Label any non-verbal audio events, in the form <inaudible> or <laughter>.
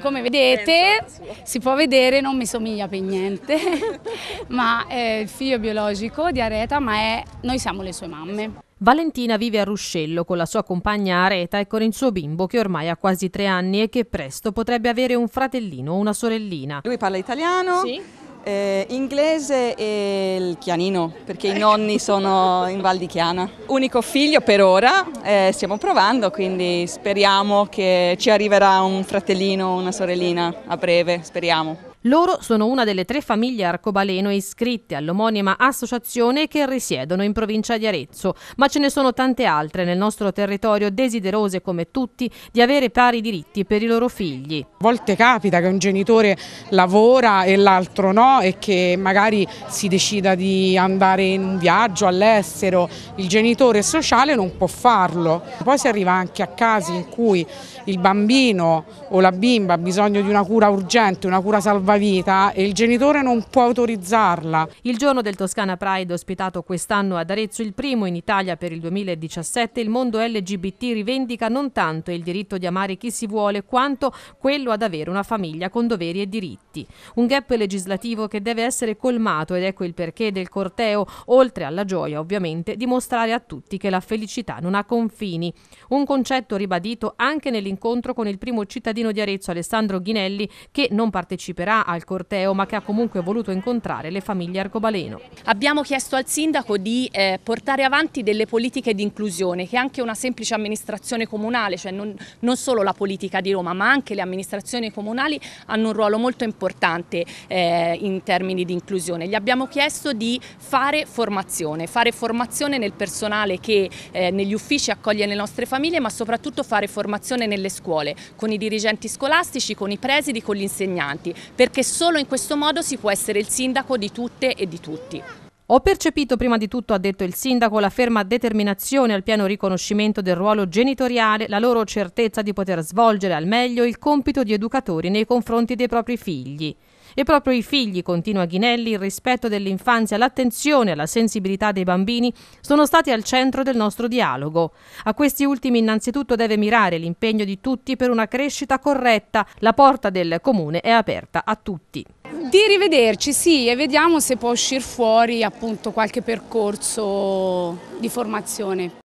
Come vedete, si può vedere, non mi somiglia per niente, <laughs> ma è eh, il figlio biologico di Areta, ma è, noi siamo le sue mamme. Valentina vive a Ruscello con la sua compagna Areta e con il suo bimbo che ormai ha quasi tre anni e che presto potrebbe avere un fratellino o una sorellina. Lui parla italiano, sì eh, inglese e il chianino, perché i nonni sono in Val di Chiana. Unico figlio per ora, eh, stiamo provando, quindi speriamo che ci arriverà un fratellino o una sorellina a breve, speriamo. Loro sono una delle tre famiglie arcobaleno iscritte all'omonima associazione che risiedono in provincia di Arezzo, ma ce ne sono tante altre nel nostro territorio desiderose come tutti di avere pari diritti per i loro figli. A volte capita che un genitore lavora e l'altro no e che magari si decida di andare in un viaggio all'estero, il genitore sociale non può farlo. Poi si arriva anche a casi in cui il bambino o la bimba ha bisogno di una cura urgente, una cura salvata salvavita e il genitore non può autorizzarla. Il giorno del Toscana Pride ospitato quest'anno ad Arezzo, il primo in Italia per il 2017, il mondo LGBT rivendica non tanto il diritto di amare chi si vuole quanto quello ad avere una famiglia con doveri e diritti. Un gap legislativo che deve essere colmato ed ecco il perché del corteo, oltre alla gioia ovviamente, di mostrare a tutti che la felicità non ha confini. Un concetto ribadito anche nell'incontro con il primo cittadino di Arezzo, Alessandro Ghinelli, che non parteciperà al corteo ma che ha comunque voluto incontrare le famiglie arcobaleno. Abbiamo chiesto al sindaco di eh, portare avanti delle politiche di inclusione che anche una semplice amministrazione comunale, cioè non, non, solo la politica di Roma ma anche le amministrazioni comunali hanno un ruolo molto importante eh, in termini di inclusione. Gli abbiamo chiesto di fare formazione, fare formazione nel personale che eh, negli uffici accoglie le nostre famiglie ma soprattutto fare formazione nelle scuole con i dirigenti scolastici, con i presidi, con gli insegnanti per perché solo in questo modo si può essere il sindaco di tutte e di tutti. Ho percepito prima di tutto, ha detto il sindaco, la ferma determinazione al pieno riconoscimento del ruolo genitoriale, la loro certezza di poter svolgere al meglio il compito di educatori nei confronti dei propri figli. E proprio i figli, continua Ghinelli, il rispetto dell'infanzia, l'attenzione alla sensibilità dei bambini sono stati al centro del nostro dialogo. A questi ultimi innanzitutto deve mirare l'impegno di tutti per una crescita corretta. La porta del comune è aperta a tutti. Di rivederci, sì, e vediamo se può uscire fuori appunto qualche percorso di formazione.